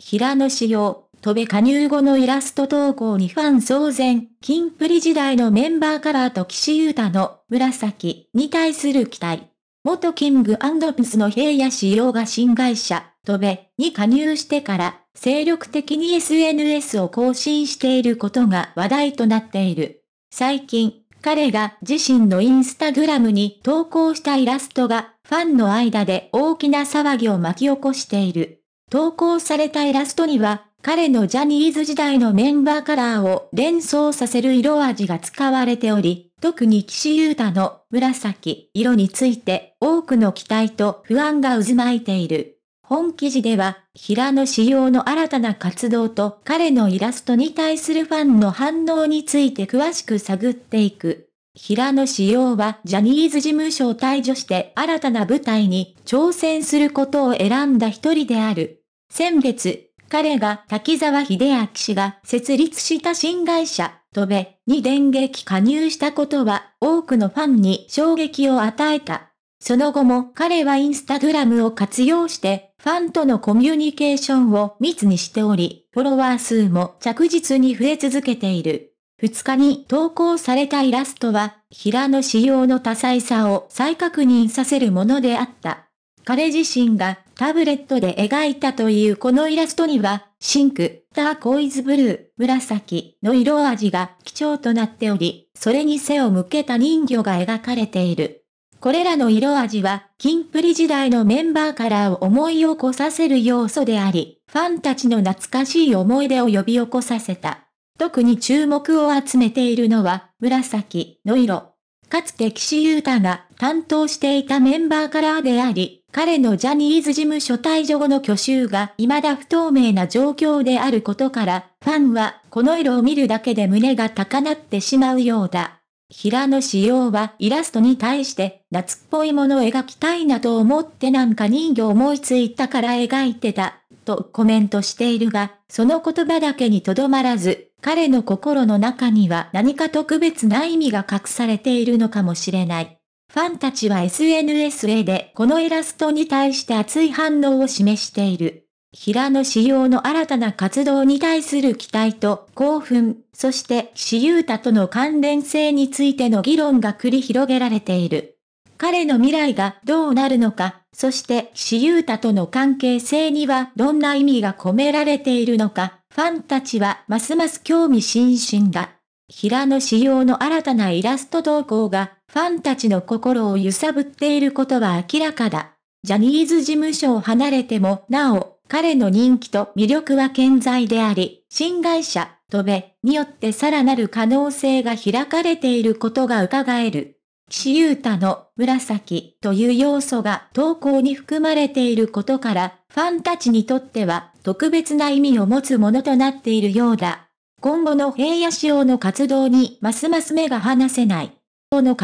平野紫耀、戸部加入後のイラスト投稿にファン騒然、キンプリ時代のメンバーカラーと岸優太の紫に対する期待。元キングプスの平野紫耀が新会社、戸部に加入してから、精力的に SNS を更新していることが話題となっている。最近、彼が自身のインスタグラムに投稿したイラストが、ファンの間で大きな騒ぎを巻き起こしている。投稿されたイラストには、彼のジャニーズ時代のメンバーカラーを連想させる色味が使われており、特に岸優太の紫色について多くの期待と不安が渦巻いている。本記事では、平野仕様の新たな活動と彼のイラストに対するファンの反応について詳しく探っていく。平野紫耀はジャニーズ事務所を退場して新たな舞台に挑戦することを選んだ一人である。先月、彼が滝沢秀明氏が設立した新会社、トベに電撃加入したことは多くのファンに衝撃を与えた。その後も彼はインスタグラムを活用してファンとのコミュニケーションを密にしており、フォロワー数も着実に増え続けている。2日に投稿されたイラストは、平野仕様の多彩さを再確認させるものであった。彼自身がタブレットで描いたというこのイラストには、シンク、ターコイズブルー、紫の色味が貴重となっており、それに背を向けた人魚が描かれている。これらの色味は、キンプリ時代のメンバーカラーを思い起こさせる要素であり、ファンたちの懐かしい思い出を呼び起こさせた。特に注目を集めているのは、紫の色。かつて岸優太が担当していたメンバーカラーであり、彼のジャニーズ事務所退場後の去就が未だ不透明な状況であることから、ファンはこの色を見るだけで胸が高鳴ってしまうようだ。平野紫耀はイラストに対して夏っぽいものを描きたいなと思ってなんか人形思いついたから描いてた、とコメントしているが、その言葉だけにとどまらず、彼の心の中には何か特別な意味が隠されているのかもしれない。ファンたちは SNS a でこのイラストに対して熱い反応を示している。平野仕様の新たな活動に対する期待と興奮、そして岸優太との関連性についての議論が繰り広げられている。彼の未来がどうなるのか、そして岸優太との関係性にはどんな意味が込められているのか、ファンたちはますます興味津々だ。平野仕様の新たなイラスト投稿がファンたちの心を揺さぶっていることは明らかだ。ジャニーズ事務所を離れても、なお、彼の人気と魅力は健在であり、新会社、トベによってさらなる可能性が開かれていることが伺える。岸優太の紫という要素が投稿に含まれていることから、ファンたちにとっては特別な意味を持つものとなっているようだ。今後の平野仕様の活動にますます目が離せない。との